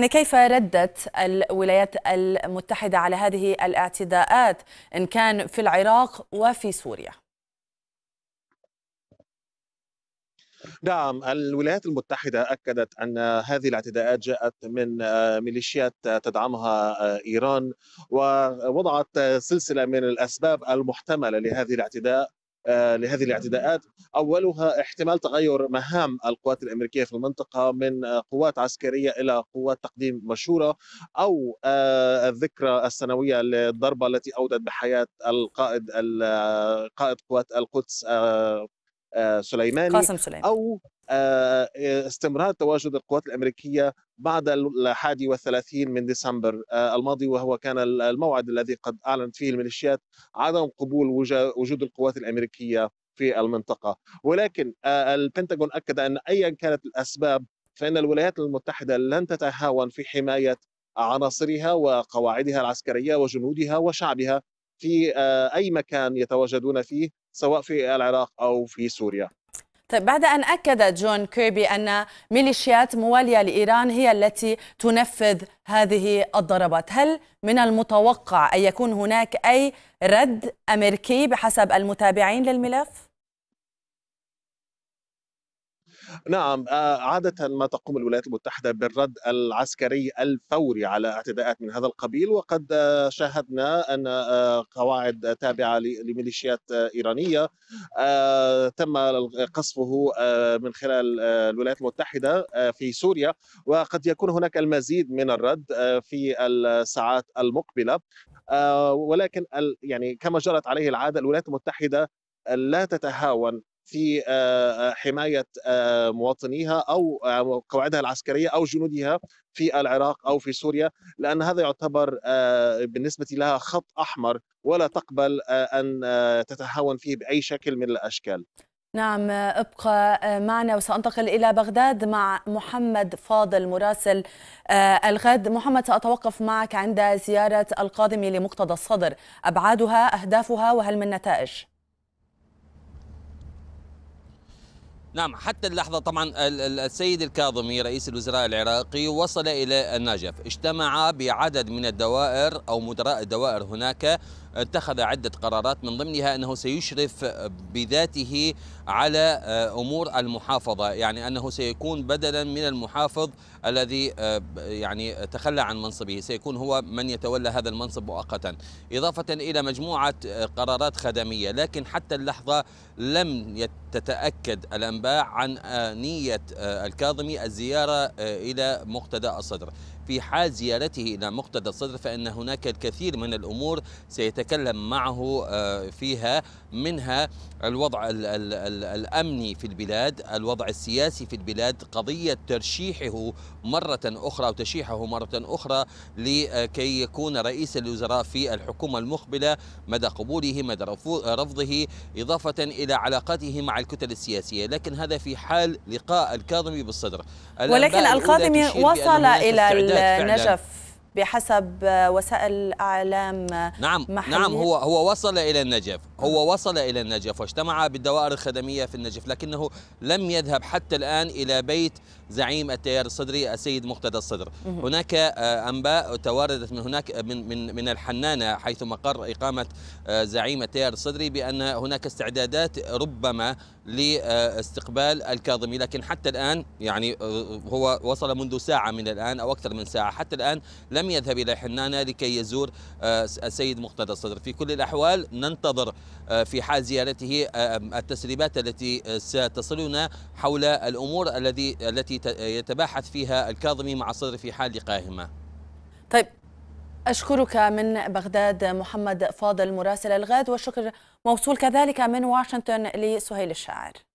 يعني كيف ردت الولايات المتحدة على هذه الاعتداءات إن كان في العراق وفي سوريا؟ نعم الولايات المتحدة أكدت أن هذه الاعتداءات جاءت من آه، ميليشيات تدعمها آه، إيران ووضعت سلسلة من الأسباب المحتملة لهذه الاعتداء آه، لهذه الاعتداءات اولها احتمال تغير مهام القوات الامريكيه في المنطقه من آه، قوات عسكريه الى قوات تقديم مشوره او آه، الذكرى السنويه للضربه التي اودت بحياه القائد قائد قوات القدس آه، سليماني قاسم سليماني أو آه، آه، استمرار تواجد القوات الأمريكية بعد الحادي والثلاثين من ديسمبر الماضي وهو كان الموعد الذي قد أعلنت فيه الميليشيات عدم قبول وجود القوات الأمريكية في المنطقة ولكن البنتاغون أكد أن أيا كانت الأسباب فإن الولايات المتحدة لن تتهاون في حماية عناصرها وقواعدها العسكرية وجنودها وشعبها في آه، أي مكان يتواجدون فيه سواء في العراق أو في سوريا طيب بعد أن أكد جون كيربي أن ميليشيات موالية لإيران هي التي تنفذ هذه الضربات هل من المتوقع أن يكون هناك أي رد أمريكي بحسب المتابعين للملف؟ نعم آه، عادة ما تقوم الولايات المتحدة بالرد العسكري الفوري على اعتداءات من هذا القبيل وقد آه، شاهدنا أن آه، قواعد تابعة لميليشيات إيرانية تم قصفه من خلال الولايات المتحدة في سوريا وقد يكون هناك المزيد من الرد في الساعات المقبلة ولكن يعني كما جرت عليه العادة الولايات المتحدة لا تتهاون في آه، آه، حمايه آه، مواطنيها او قواعدها العسكريه او جنودها في العراق او في سوريا لان هذا يعتبر بالنسبه لها خط احمر ولا تقبل ان تتهاون فيه باي شكل من الاشكال. نعم ابقى معنا وسانتقل الى بغداد مع محمد فاضل مراسل الغد محمد ساتوقف معك عند زياره القادمه لمقتضى الصدر ابعادها اهدافها وهل من نتائج؟ نعم حتى اللحظة طبعا السيد الكاظمي رئيس الوزراء العراقي وصل إلى النجف اجتمع بعدد من الدوائر أو مدراء الدوائر هناك اتخذ عدة قرارات من ضمنها أنه سيشرف بذاته على آه، أمور المحافظة يعني أنه سيكون بدلا من المحافظ الذي آه، يعني تخلى عن منصبه سيكون هو من يتولى هذا المنصب مؤقتا إضافة إلى مجموعة آه، قرارات خدمية لكن حتى اللحظة لم تتأكد الأنباء عن نية الكاظمي الزيارة إلى مقتدى الصدر في حال زيارته إلى مقتدى الصدر فإن هناك الكثير من الأمور سيتكلم معه آه، فيها منها الوضع الأمني في البلاد الوضع السياسي في البلاد قضية ترشيحه مرة أخرى أو مرة أخرى لكي يكون رئيس الوزراء في الحكومة المقبلة مدى قبوله مدى رفضه إضافة إلى علاقته مع الكتل السياسية لكن هذا في حال لقاء الكاظمي بالصدر ولكن الكاظمي وصل إلى آه، نجف بحسب آه، وسائل اعلام آه، نعم،, نعم محلية. نعم هو هو وصل الى النجف هو وصل إلى النجف واجتمع بالدوائر الخدمية في النجف لكنه لم يذهب حتى الآن إلى بيت زعيم التيار الصدري السيد مقتدى الصدر هناك آه، أنباء تواردت من هناك آه، من, من, من الحنانة حيث مقر إقامة آه، زعيم التيار الصدري بأن هناك استعدادات ربما لاستقبال الكاظمي لكن حتى الآن يعني هو وصل منذ ساعة من الآن أو أكثر من ساعة حتى الآن لم يذهب إلى حنانة لكي يزور السيد مقتدى الصدر في كل الأحوال ننتظر آه، في حال زيارته آه، التسريبات التي ستصلنا حول الأمور الذي التي يتباحث فيها الكاظمي مع صدر في حال لقائهما طيب أشكرك من بغداد محمد فاضل مراسل الغد والشكر موصول كذلك من واشنطن لسهيل الشاعر